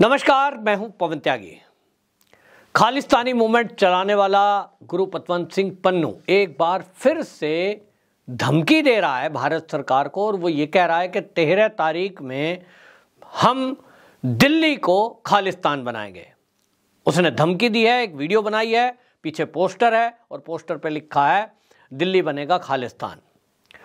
नमस्कार मैं हूं पवन त्यागी खालिस्तानी मूवमेंट चलाने वाला गुरु पतवंत सिंह पन्नू एक बार फिर से धमकी दे रहा है भारत सरकार को और वो ये कह रहा है कि तेरह तारीख में हम दिल्ली को खालिस्तान बनाएंगे उसने धमकी दी है एक वीडियो बनाई है पीछे पोस्टर है और पोस्टर पे लिखा है दिल्ली बनेगा खालिस्तान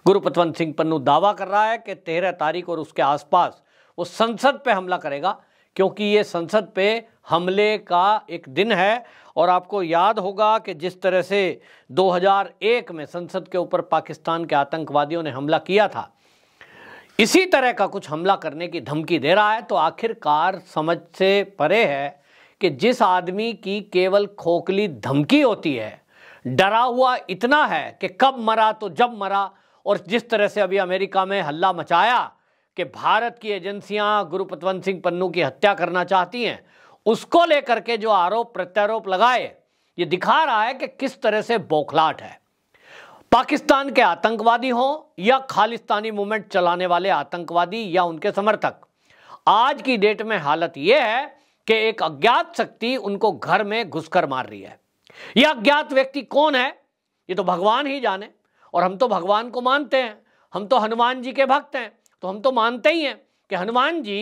गुरु पतवंत सिंह पन्नू दावा कर रहा है कि तेरह तारीख और उसके आसपास वो संसद पे हमला करेगा क्योंकि ये संसद पे हमले का एक दिन है और आपको याद होगा कि जिस तरह से 2001 में संसद के ऊपर पाकिस्तान के आतंकवादियों ने हमला किया था इसी तरह का कुछ हमला करने की धमकी दे रहा है तो आखिरकार समझ से परे है कि जिस आदमी की केवल खोखली धमकी होती है डरा हुआ इतना है कि कब मरा तो जब मरा और जिस तरह से अभी अमेरिका में हल्ला मचाया कि भारत की एजेंसियां गुरु पतवंत सिंह पन्नू की हत्या करना चाहती हैं उसको लेकर के जो आरोप प्रत्यारोप लगाए ये दिखा रहा है कि किस तरह से बौखलाट है पाकिस्तान के आतंकवादी हो या खालिस्तानी मूवमेंट चलाने वाले आतंकवादी या उनके समर्थक आज की डेट में हालत यह है कि एक अज्ञात शक्ति उनको घर में घुसकर मार रही है यह अज्ञात व्यक्ति कौन है ये तो भगवान ही जाने और हम तो भगवान को मानते हैं हम तो हनुमान जी के भक्त हैं तो हम तो मानते ही हैं कि हनुमान जी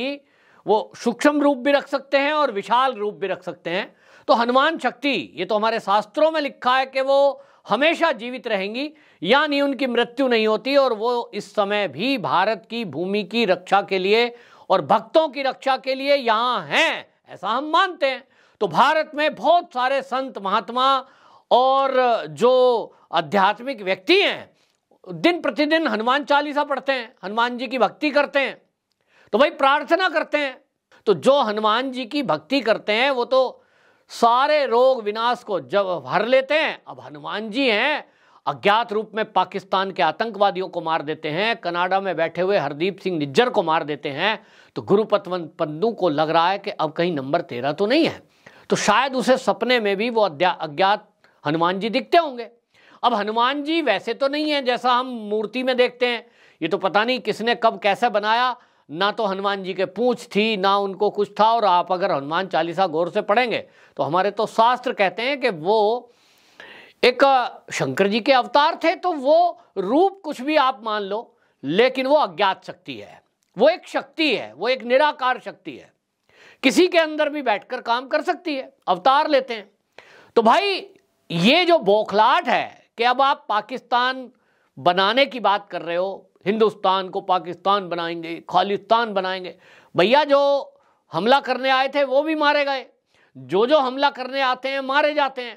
वो सूक्ष्म रूप भी रख सकते हैं और विशाल रूप भी रख सकते हैं तो हनुमान शक्ति ये तो हमारे शास्त्रों में लिखा है कि वो हमेशा जीवित रहेंगी यानी उनकी मृत्यु नहीं होती और वो इस समय भी भारत की भूमि की रक्षा के लिए और भक्तों की रक्षा के लिए यहाँ हैं ऐसा हम मानते हैं तो भारत में बहुत सारे संत महात्मा और जो आध्यात्मिक व्यक्ति हैं दिन प्रतिदिन हनुमान चालीसा पढ़ते हैं हनुमान जी की भक्ति करते हैं तो भाई प्रार्थना करते हैं तो जो हनुमान जी की भक्ति करते हैं वो तो सारे रोग विनाश को जब हर लेते हैं अब हनुमान जी हैं अज्ञात रूप में पाकिस्तान के आतंकवादियों को मार देते हैं कनाडा में बैठे हुए हरदीप सिंह निज्जर को मार देते हैं तो गुरुपतवंत पन्नू को लग रहा है कि अब कहीं नंबर तेरह तो नहीं है तो शायद उसे सपने में भी वो अज्ञात हनुमान जी दिखते होंगे अब हनुमान जी वैसे तो नहीं है जैसा हम मूर्ति में देखते हैं ये तो पता नहीं किसने कब कैसे बनाया ना तो हनुमान जी के पूछ थी ना उनको कुछ था और आप अगर हनुमान चालीसा गौर से पढ़ेंगे तो हमारे तो शास्त्र कहते हैं कि वो एक शंकर जी के अवतार थे तो वो रूप कुछ भी आप मान लो लेकिन वो अज्ञात शक्ति है वो एक शक्ति है वो एक निराकार शक्ति है किसी के अंदर भी बैठकर काम कर सकती है अवतार लेते हैं तो भाई ये जो बौखलाट है कि अब आप पाकिस्तान बनाने की बात कर रहे हो हिंदुस्तान को पाकिस्तान बनाएंगे खालिस्तान बनाएंगे भैया जो हमला करने आए थे वो भी मारे गए जो जो हमला करने आते हैं मारे जाते हैं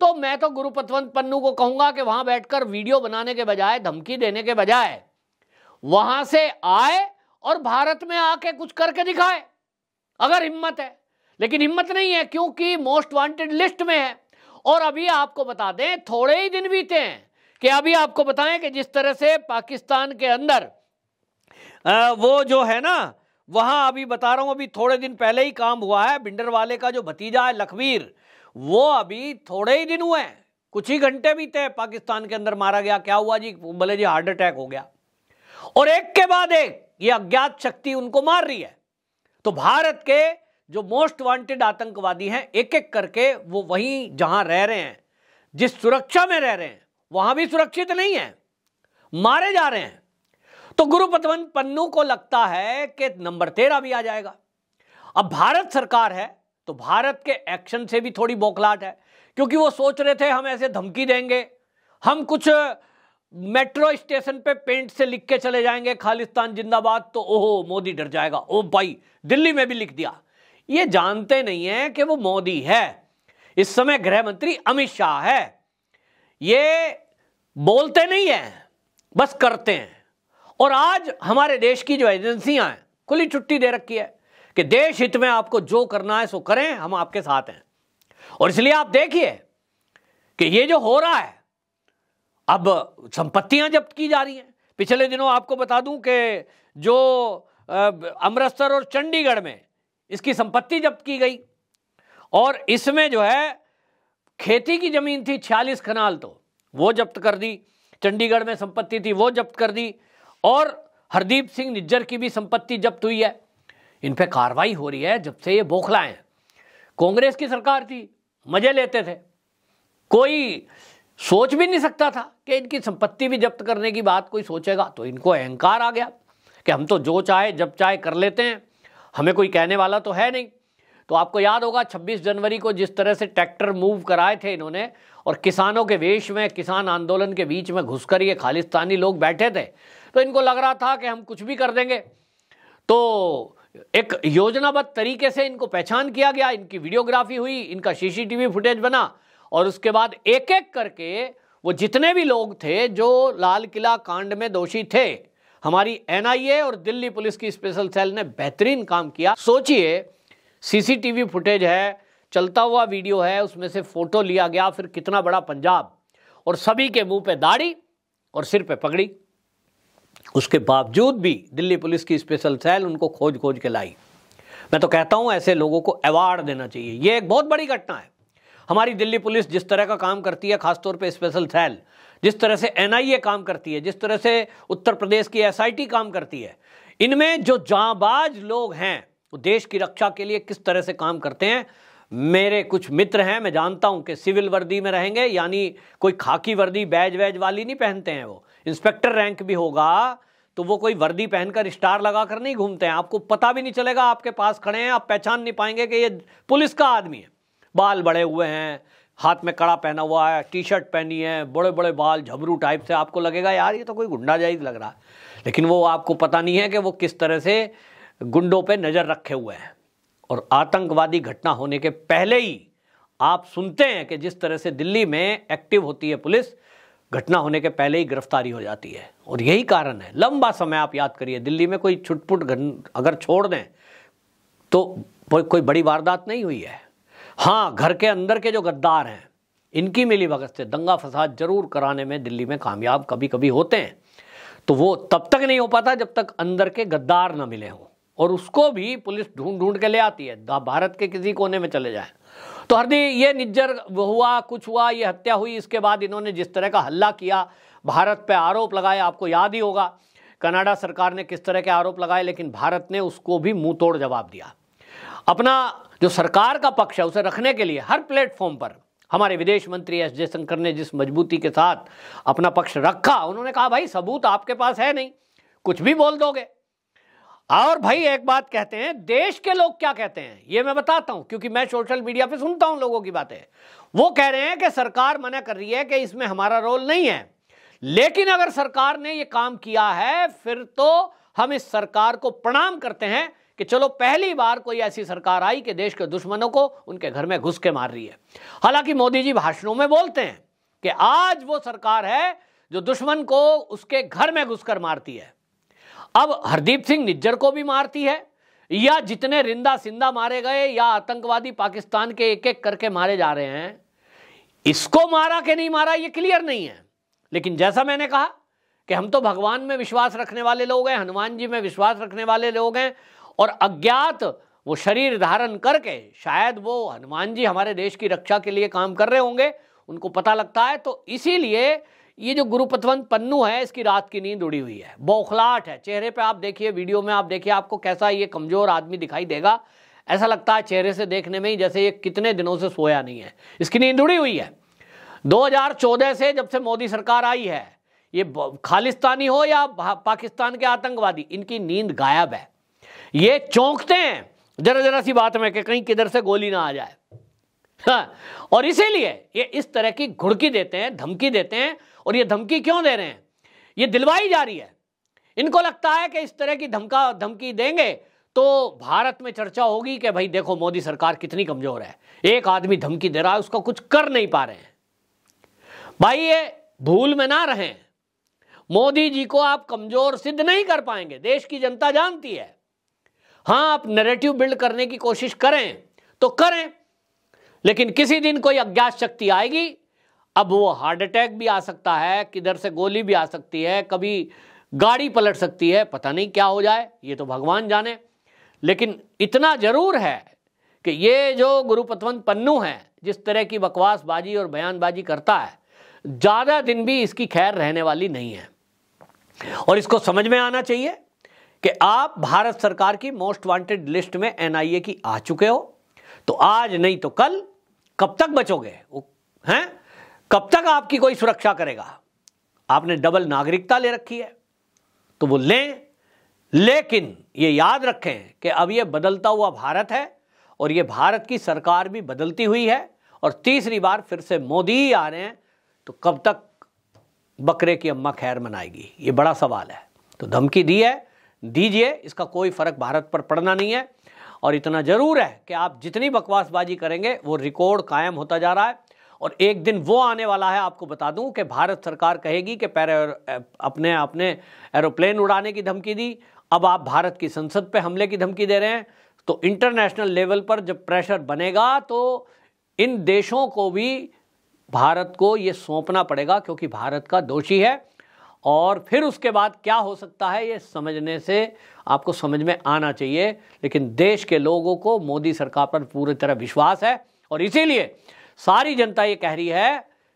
तो मैं तो गुरु पतवंत पन्नू को कहूंगा कि वहां बैठकर वीडियो बनाने के बजाय धमकी देने के बजाय वहां से आए और भारत में आके कुछ करके दिखाए अगर हिम्मत है लेकिन हिम्मत नहीं है क्योंकि मोस्ट वांटेड लिस्ट में है और अभी आपको बता दें थोड़े ही दिन बीते हैं कि अभी आपको बताएं कि जिस तरह से पाकिस्तान के अंदर वो जो है ना वहां अभी बता रहा हूं अभी थोड़े दिन पहले ही काम हुआ है बिंडर वाले का जो भतीजा है लखवीर वो अभी थोड़े ही दिन हुए हैं कुछ ही घंटे बीते हैं पाकिस्तान के अंदर मारा गया क्या हुआ जी बोले जी हार्ट अटैक हो गया और एक के बाद एक ये अज्ञात शक्ति उनको मार रही है तो भारत के जो मोस्ट वांटेड आतंकवादी हैं एक एक करके वो वहीं जहां रह रहे हैं जिस सुरक्षा में रह रहे हैं वहां भी सुरक्षित नहीं है मारे जा रहे हैं तो गुरु पन्नू को लगता है कि नंबर तेरह भी आ जाएगा अब भारत सरकार है तो भारत के एक्शन से भी थोड़ी बौखलाहट है क्योंकि वो सोच रहे थे हम ऐसे धमकी देंगे हम कुछ मेट्रो स्टेशन पे पेंट से लिख के चले जाएंगे खालिस्तान जिंदाबाद तो ओहो मोदी डर जाएगा ओ भाई दिल्ली में भी लिख दिया ये जानते नहीं है कि वो मोदी है इस समय गृह मंत्री अमित शाह है ये बोलते नहीं है बस करते हैं और आज हमारे देश की जो एजेंसियां हैं खुली छुट्टी दे रखी है कि देश हित में आपको जो करना है सो करें हम आपके साथ हैं और इसलिए आप देखिए कि ये जो हो रहा है अब संपत्तियां जब्त की जा रही हैं पिछले दिनों आपको बता दूं कि जो अमृतसर और चंडीगढ़ में इसकी संपत्ति जब्त की गई और इसमें जो है खेती की जमीन थी छियालीस कनाल तो वो जब्त कर दी चंडीगढ़ में संपत्ति थी वो जब्त कर दी और हरदीप सिंह निज्जर की भी संपत्ति जब्त हुई है इन पर कार्रवाई हो रही है जब से ये बोखलाए हैं कांग्रेस की सरकार थी मजे लेते थे कोई सोच भी नहीं सकता था कि इनकी संपत्ति भी जब्त करने की बात कोई सोचेगा तो इनको अहंकार आ गया कि हम तो जो चाहे जब चाहे कर लेते हैं हमें कोई कहने वाला तो है नहीं तो आपको याद होगा 26 जनवरी को जिस तरह से ट्रैक्टर मूव कराए थे इन्होंने और किसानों के वेश में किसान आंदोलन के बीच में घुसकर ये खालिस्तानी लोग बैठे थे तो इनको लग रहा था कि हम कुछ भी कर देंगे तो एक योजनाबद्ध तरीके से इनको पहचान किया गया इनकी वीडियोग्राफी हुई इनका सीसीटीवी फुटेज बना और उसके बाद एक एक करके वो जितने भी लोग थे जो लाल किला कांड में दोषी थे हमारी एनआईए और दिल्ली पुलिस की स्पेशल सेल ने बेहतरीन काम किया सोचिए सीसीटीवी फुटेज है चलता हुआ वीडियो है उसमें से फोटो लिया गया फिर कितना बड़ा पंजाब और सभी के मुंह पे दाढ़ी और सिर पे पगड़ी उसके बावजूद भी दिल्ली पुलिस की स्पेशल सेल उनको खोज खोज के लाई मैं तो कहता हूं ऐसे लोगों को अवार्ड देना चाहिए यह एक बहुत बड़ी घटना है हमारी दिल्ली पुलिस जिस तरह का काम करती है खासतौर पे स्पेशल सेल जिस तरह से एनआईए काम करती है जिस तरह से उत्तर प्रदेश की एसआईटी काम करती है इनमें जो जांबाज लोग हैं वो देश की रक्षा के लिए किस तरह से काम करते हैं मेरे कुछ मित्र हैं मैं जानता हूं कि सिविल वर्दी में रहेंगे यानी कोई खाकी वर्दी बैज वैज वाली नहीं पहनते हैं वो इंस्पेक्टर रैंक भी होगा तो वो कोई वर्दी पहनकर स्टार लगाकर नहीं घूमते हैं आपको पता भी नहीं चलेगा आपके पास खड़े हैं आप पहचान नहीं पाएंगे कि ये पुलिस का आदमी है बाल बड़े हुए हैं हाथ में कड़ा पहना हुआ है टी शर्ट पहनी है बड़े बड़े बाल झबरू टाइप से आपको लगेगा यार ये तो कोई गुंडाजाइज लग रहा है लेकिन वो आपको पता नहीं है कि वो किस तरह से गुंडों पे नज़र रखे हुए हैं और आतंकवादी घटना होने के पहले ही आप सुनते हैं कि जिस तरह से दिल्ली में एक्टिव होती है पुलिस घटना होने के पहले ही गिरफ्तारी हो जाती है और यही कारण है लंबा समय आप याद करिए दिल्ली में कोई छुटपुट अगर छोड़ दें तो कोई बड़ी वारदात नहीं हुई है हाँ घर के अंदर के जो गद्दार हैं इनकी मिली भगत से दंगा फसाद जरूर कराने में दिल्ली में कामयाब कभी कभी होते हैं तो वो तब तक नहीं हो पाता जब तक अंदर के गद्दार ना मिले हों और उसको भी पुलिस ढूंढ ढूंढ के ले आती है भारत के किसी कोने में चले जाए तो हरदी ये निज्जर हुआ कुछ हुआ ये हत्या हुई इसके बाद इन्होंने जिस तरह का हल्ला किया भारत पे आरोप लगाए आपको याद ही होगा कनाडा सरकार ने किस तरह के आरोप लगाए लेकिन भारत ने उसको भी मुंह तोड़ जवाब दिया अपना जो सरकार का पक्ष है उसे रखने के लिए हर प्लेटफॉर्म पर हमारे विदेश मंत्री एस जयशंकर ने जिस मजबूती के साथ अपना पक्ष रखा उन्होंने कहा भाई सबूत आपके पास है नहीं कुछ भी बोल दोगे और भाई एक बात कहते हैं देश के लोग क्या कहते हैं ये मैं बताता हूं क्योंकि मैं सोशल मीडिया पे सुनता हूं लोगों की बातें वो कह रहे हैं कि सरकार मना कर रही है कि इसमें हमारा रोल नहीं है लेकिन अगर सरकार ने ये काम किया है फिर तो हम इस सरकार को प्रणाम करते हैं कि चलो पहली बार कोई ऐसी सरकार आई कि देश के दुश्मनों को उनके घर में घुस के मार रही है हालांकि मोदी जी भाषणों में बोलते हैं कि आज वो सरकार है जो दुश्मन को उसके घर में घुसकर मारती है अब हरदीप सिंह निज्जर को भी मारती है या जितने रिंदा सिंदा मारे गए या आतंकवादी पाकिस्तान के एक एक करके मारे जा रहे हैं इसको मारा कि नहीं मारा ये क्लियर नहीं है लेकिन जैसा मैंने कहा कि हम तो भगवान में विश्वास रखने वाले लोग हैं हनुमान जी में विश्वास रखने वाले लोग हैं और अज्ञात वो शरीर धारण करके शायद वो हनुमान जी हमारे देश की रक्षा के लिए काम कर रहे होंगे उनको पता लगता है तो इसीलिए ये जो गुरुपतवंत पन्नू है इसकी रात की नींद उड़ी हुई है बौखलाहट है चेहरे पे आप देखिए वीडियो में आप देखिए आपको कैसा ये कमज़ोर आदमी दिखाई देगा ऐसा लगता है चेहरे से देखने में ही जैसे ये कितने दिनों से सोया नहीं है इसकी नींद उड़ी हुई है 2014 से जब से मोदी सरकार आई है ये खालिस्तानी हो या पाकिस्तान के आतंकवादी इनकी नींद गायब है ये चौंकते हैं जरा जरा सी बात में कि कहीं किधर से गोली ना आ जाए हाँ, और इसीलिए ये इस तरह की घुड़की देते हैं धमकी देते हैं और ये धमकी क्यों दे रहे हैं ये दिलवाई जा रही है इनको लगता है कि इस तरह की धमका धमकी देंगे तो भारत में चर्चा होगी कि भाई देखो मोदी सरकार कितनी कमजोर है एक आदमी धमकी दे रहा है उसका कुछ कर नहीं पा रहे हैं भाई ये भूल में ना रहें मोदी जी को आप कमजोर सिद्ध नहीं कर पाएंगे देश की जनता जानती है हाँ आप नरेटिव बिल्ड करने की कोशिश करें तो करें लेकिन किसी दिन कोई अज्ञात शक्ति आएगी अब वो हार्ट अटैक भी आ सकता है किधर से गोली भी आ सकती है कभी गाड़ी पलट सकती है पता नहीं क्या हो जाए ये तो भगवान जाने लेकिन इतना जरूर है कि ये जो गुरुपतवंत पन्नू है जिस तरह की बकवासबाजी और बयानबाजी करता है ज़्यादा दिन भी इसकी खैर रहने वाली नहीं है और इसको समझ में आना चाहिए कि आप भारत सरकार की मोस्ट वांटेड लिस्ट में एनआईए की आ चुके हो तो आज नहीं तो कल कब तक बचोगे हैं कब तक आपकी कोई सुरक्षा करेगा आपने डबल नागरिकता ले रखी है तो वो लें लेकिन ये याद रखें कि अब ये बदलता हुआ भारत है और ये भारत की सरकार भी बदलती हुई है और तीसरी बार फिर से मोदी ही आ रहे हैं तो कब तक बकरे की अम्मा खैर मनाएगी ये बड़ा सवाल है तो धमकी दी है दीजिए इसका कोई फ़र्क भारत पर पड़ना नहीं है और इतना ज़रूर है कि आप जितनी बकवासबाजी करेंगे वो रिकॉर्ड कायम होता जा रहा है और एक दिन वो आने वाला है आपको बता दूं कि भारत सरकार कहेगी कि पैर अपने अपने एरोप्लेन उड़ाने की धमकी दी अब आप भारत की संसद पे हमले की धमकी दे रहे हैं तो इंटरनेशनल लेवल पर जब प्रेशर बनेगा तो इन देशों को भी भारत को ये सौंपना पड़ेगा क्योंकि भारत का दोषी है और फिर उसके बाद क्या हो सकता है ये समझने से आपको समझ में आना चाहिए लेकिन देश के लोगों को मोदी सरकार पर पूरी तरह विश्वास है और इसीलिए सारी जनता ये कह रही है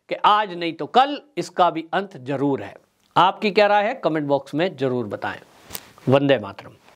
कि आज नहीं तो कल इसका भी अंत जरूर है आपकी क्या राय है कमेंट बॉक्स में जरूर बताएं वंदे मातरम